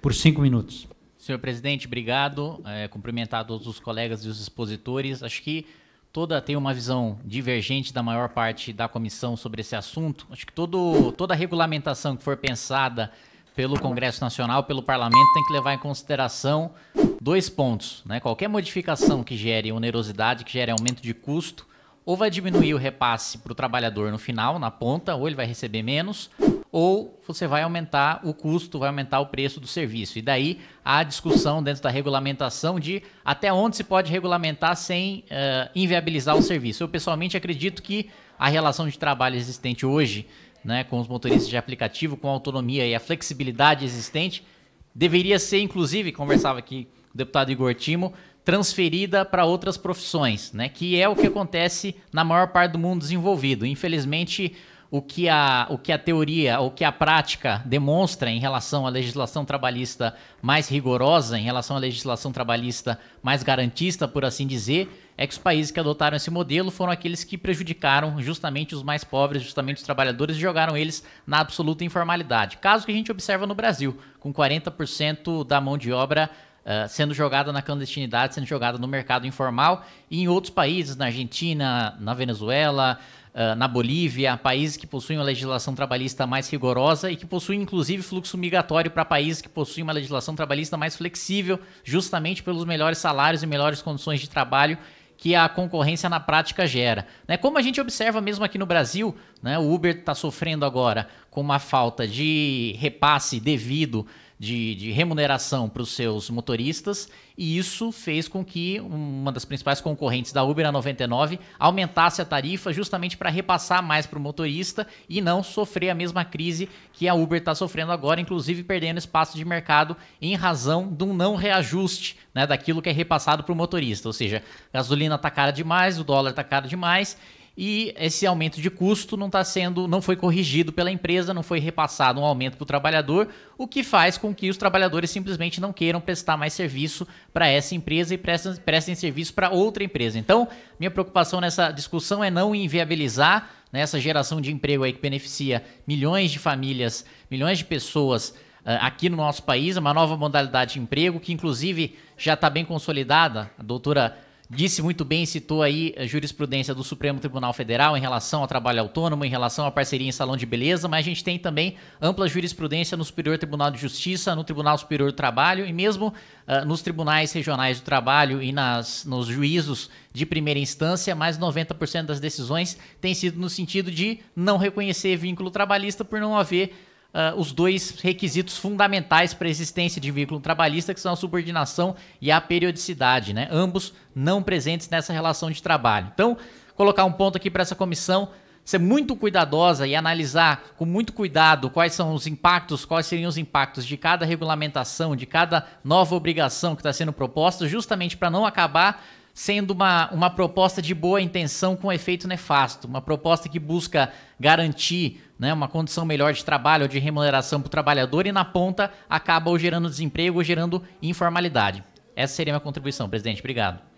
por cinco minutos. Senhor presidente, obrigado. É, cumprimentar todos os colegas e os expositores. Acho que toda tem uma visão divergente da maior parte da comissão sobre esse assunto. Acho que todo, toda a regulamentação que for pensada pelo Congresso Nacional, pelo Parlamento, tem que levar em consideração dois pontos. Né? Qualquer modificação que gere onerosidade, que gere aumento de custo, ou vai diminuir o repasse para o trabalhador no final, na ponta, ou ele vai receber menos, ou você vai aumentar o custo, vai aumentar o preço do serviço. E daí a discussão dentro da regulamentação de até onde se pode regulamentar sem uh, inviabilizar o serviço. Eu pessoalmente acredito que a relação de trabalho existente hoje, né, com os motoristas de aplicativo, com a autonomia e a flexibilidade existente, deveria ser, inclusive, conversava aqui o deputado Igor Timo, transferida para outras profissões, né? Que é o que acontece na maior parte do mundo desenvolvido. Infelizmente, o que a, o que a teoria, o que a prática demonstra em relação à legislação trabalhista mais rigorosa, em relação à legislação trabalhista mais garantista, por assim dizer, é que os países que adotaram esse modelo foram aqueles que prejudicaram justamente os mais pobres, justamente os trabalhadores, e jogaram eles na absoluta informalidade. Caso que a gente observa no Brasil, com 40% da mão de obra Uh, sendo jogada na clandestinidade, sendo jogada no mercado informal e em outros países, na Argentina, na Venezuela, ah, na Bolívia, países que possuem uma legislação trabalhista mais rigorosa e que possuem, inclusive, fluxo migratório para países que possuem uma legislação trabalhista mais flexível, justamente pelos melhores salários e melhores condições de trabalho que a concorrência na prática gera. Né, como a gente observa mesmo aqui no Brasil, né, o Uber está sofrendo agora com uma falta de repasse devido de, de remuneração para os seus motoristas, e isso fez com que uma das principais concorrentes da Uber, a 99, aumentasse a tarifa justamente para repassar mais para o motorista e não sofrer a mesma crise que a Uber está sofrendo agora, inclusive perdendo espaço de mercado em razão de um não reajuste né, daquilo que é repassado para o motorista. Ou seja, gasolina está cara demais, o dólar está cara demais e esse aumento de custo não está sendo, não foi corrigido pela empresa, não foi repassado um aumento para o trabalhador, o que faz com que os trabalhadores simplesmente não queiram prestar mais serviço para essa empresa e prestem, prestem serviço para outra empresa. Então, minha preocupação nessa discussão é não inviabilizar nessa né, geração de emprego aí que beneficia milhões de famílias, milhões de pessoas eh, aqui no nosso país, uma nova modalidade de emprego que inclusive já está bem consolidada. A doutora disse muito bem, citou aí a jurisprudência do Supremo Tribunal Federal em relação ao trabalho autônomo, em relação à parceria em salão de beleza, mas a gente tem também ampla jurisprudência no Superior Tribunal de Justiça, no Tribunal Superior do Trabalho e mesmo uh, nos tribunais regionais do trabalho e nas, nos juízos de primeira instância, mais 90% das decisões têm sido no sentido de não reconhecer vínculo trabalhista por não haver uh, os dois requisitos fundamentais para a existência de vínculo trabalhista, que são a subordinação e a periodicidade, né? Ambos não presentes nessa relação de trabalho. Então, colocar um ponto aqui para essa comissão ser muito cuidadosa e analisar com muito cuidado quais são os impactos, quais seriam os impactos de cada regulamentação, de cada nova obrigação que está sendo proposta, justamente para não acabar sendo uma, uma proposta de boa intenção com efeito nefasto, uma proposta que busca garantir né, uma condição melhor de trabalho ou de remuneração para o trabalhador e, na ponta, acaba ou gerando desemprego ou gerando informalidade. Essa seria a minha contribuição, presidente. Obrigado.